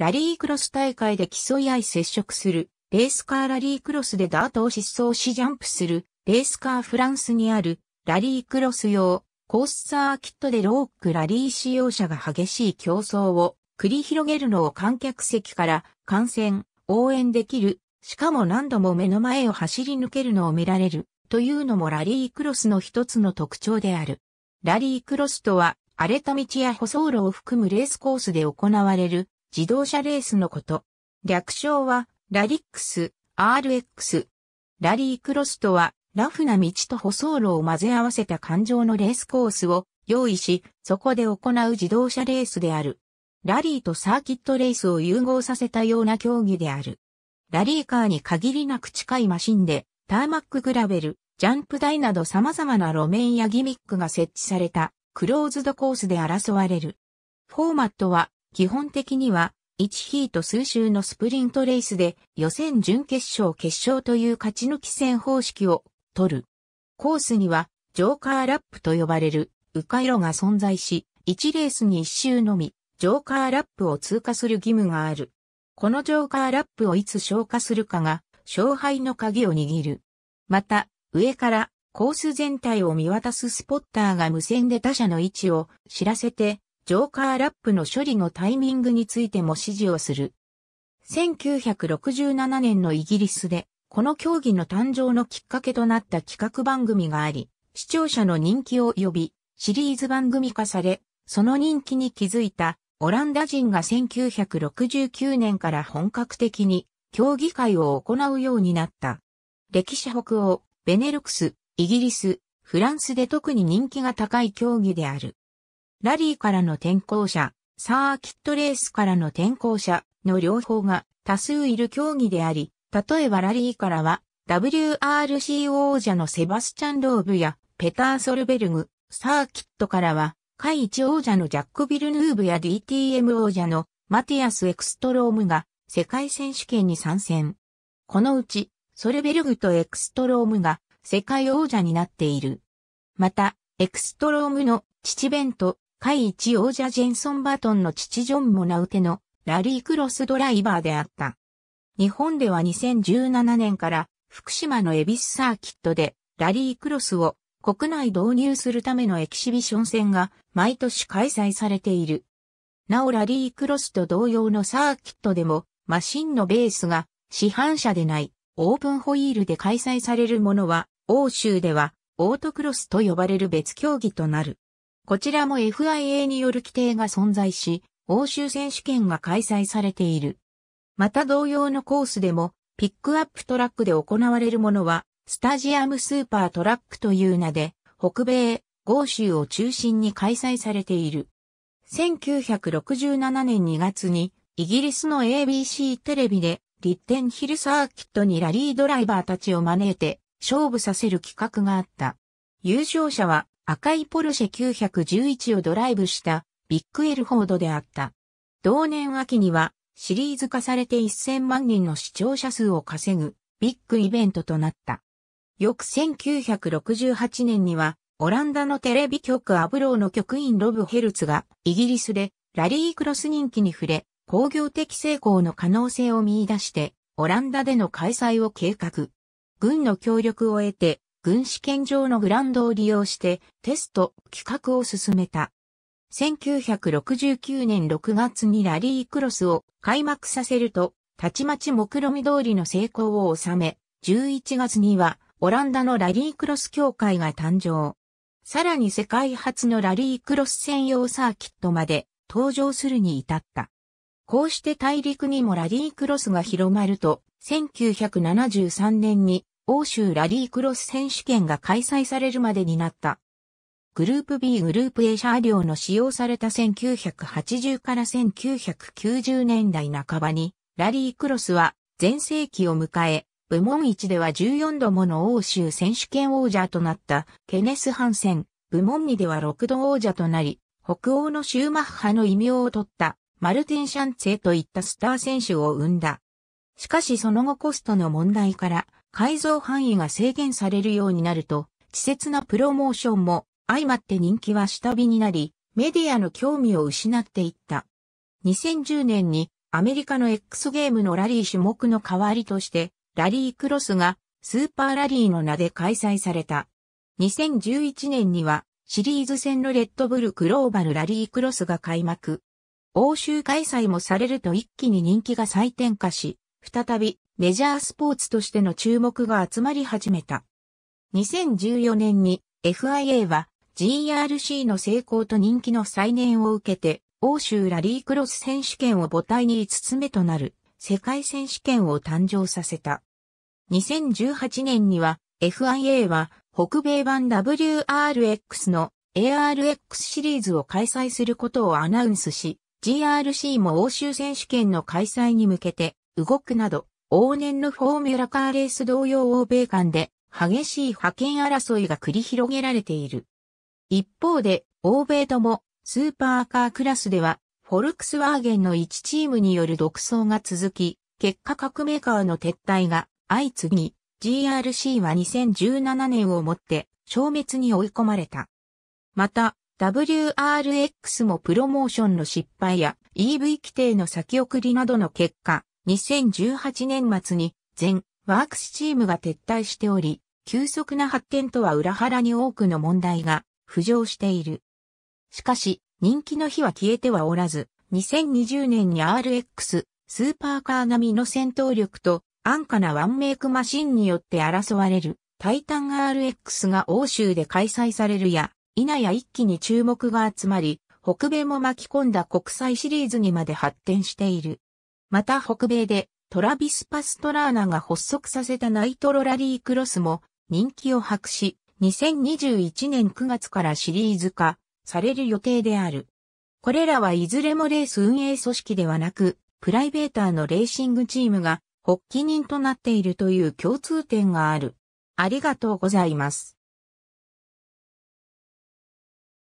ラリークロス大会で競い合い接触する、レースカーラリークロスでダートを疾走しジャンプする、レースカーフランスにある、ラリークロス用、コースサーキットでロークラリー使用者が激しい競争を繰り広げるのを観客席から観戦、応援できる、しかも何度も目の前を走り抜けるのを見られる、というのもラリークロスの一つの特徴である。ラリークロスとは、荒れた道や舗装路を含むレースコースで行われる自動車レースのこと。略称は、ラリックス、RX。ラリークロスとは、ラフな道と舗装路を混ぜ合わせた感情のレースコースを用意し、そこで行う自動車レースである。ラリーとサーキットレースを融合させたような競技である。ラリーカーに限りなく近いマシンで、ターマックグラベル、ジャンプ台など様々な路面やギミックが設置された、クローズドコースで争われる。フォーマットは、基本的には、1ヒート数周のスプリントレースで予選準決勝決勝という勝ち抜き戦方式を取る。コースにはジョーカーラップと呼ばれる迂回路が存在し、1レースに1周のみジョーカーラップを通過する義務がある。このジョーカーラップをいつ消化するかが勝敗の鍵を握る。また、上からコース全体を見渡すスポッターが無線で他者の位置を知らせてジョーカーラップの処理のタイミングについても指示をする。1967年のイギリスで、この競技の誕生のきっかけとなった企画番組があり、視聴者の人気を呼び、シリーズ番組化され、その人気に気づいたオランダ人が1969年から本格的に競技会を行うようになった。歴史北欧、ベネルクス、イギリス、フランスで特に人気が高い競技である。ラリーからの転校者、サーキットレースからの転校者の両方が多数いる競技であり、例えばラリーからは WRC 王者のセバスチャン・ローブやペター・ソルベルグ、サーキットからは、下一王者のジャック・ビルヌーブや DTM 王者のマティアス・エクストロームが世界選手権に参戦。このうち、ソルベルグとエクストロームが世界王者になっている。また、エクストロームの父ベント下位1王者ジェンソン・バトンの父ジョン・モナウテのラリークロスドライバーであった。日本では2017年から福島のエビスサーキットでラリークロスを国内導入するためのエキシビション戦が毎年開催されている。なおラリークロスと同様のサーキットでもマシンのベースが市販車でないオープンホイールで開催されるものは欧州ではオートクロスと呼ばれる別競技となる。こちらも FIA による規定が存在し、欧州選手権が開催されている。また同様のコースでも、ピックアップトラックで行われるものは、スタジアムスーパートラックという名で、北米、豪州を中心に開催されている。1967年2月に、イギリスの ABC テレビで、リッテンヒルサーキットにラリードライバーたちを招いて、勝負させる企画があった。優勝者は、赤いポルシェ911をドライブしたビッグエルフォードであった。同年秋にはシリーズ化されて1000万人の視聴者数を稼ぐビッグイベントとなった。翌1968年にはオランダのテレビ局アブローの局員ロブ・ヘルツがイギリスでラリークロス人気に触れ工業的成功の可能性を見出してオランダでの開催を計画。軍の協力を得て軍試験場のグランドを利用してテスト、企画を進めた。1969年6月にラリークロスを開幕させると、たちまち目論見通りの成功を収め、11月にはオランダのラリークロス協会が誕生。さらに世界初のラリークロス専用サーキットまで登場するに至った。こうして大陸にもラリークロスが広まると、1973年に欧州ラリークロス選手権が開催されるまでになった。グループ B グループ A 車両の使用された1980から1990年代半ばに、ラリークロスは全盛期を迎え、部門1では14度もの欧州選手権王者となったケネス・ハンセン、部門2では6度王者となり、北欧のシューマッハの異名を取ったマルティン・シャンツェといったスター選手を生んだ。しかしその後コストの問題から、改造範囲が制限されるようになると、稚拙なプロモーションも相まって人気は下火になり、メディアの興味を失っていった。2010年にアメリカの X ゲームのラリー種目の代わりとして、ラリークロスがスーパーラリーの名で開催された。2011年にはシリーズ戦のレッドブルグローバルラリークロスが開幕。欧州開催もされると一気に人気が再転化し、再びメジャースポーツとしての注目が集まり始めた。2014年に FIA は GRC の成功と人気の再燃を受けて欧州ラリークロス選手権を母体に5つ目となる世界選手権を誕生させた。2018年には FIA は北米版 WRX の ARX シリーズを開催することをアナウンスし、GRC も欧州選手権の開催に向けて動くなど往年のフォーミュラカーレース同様欧米間で激しい派遣争いが繰り広げられている。一方で、欧米ともスーパーカークラスでは、フォルクスワーゲンの1チームによる独走が続き、結果各メーカーの撤退が相次ぎ、GRC は2017年をもって消滅に追い込まれた。また、WRX もプロモーションの失敗や EV 規定の先送りなどの結果、2018年末に全ワークスチームが撤退しており、急速な発展とは裏腹に多くの問題が浮上している。しかし、人気の火は消えてはおらず、2020年に RX、スーパーカー並みの戦闘力と安価なワンメイクマシンによって争われるタイタン RX が欧州で開催されるや、いなや一気に注目が集まり、北米も巻き込んだ国際シリーズにまで発展している。また北米でトラビス・パストラーナが発足させたナイトロラリークロスも人気を博し、2021年9月からシリーズ化される予定である。これらはいずれもレース運営組織ではなく、プライベーターのレーシングチームが発起人となっているという共通点がある。ありがとうございます。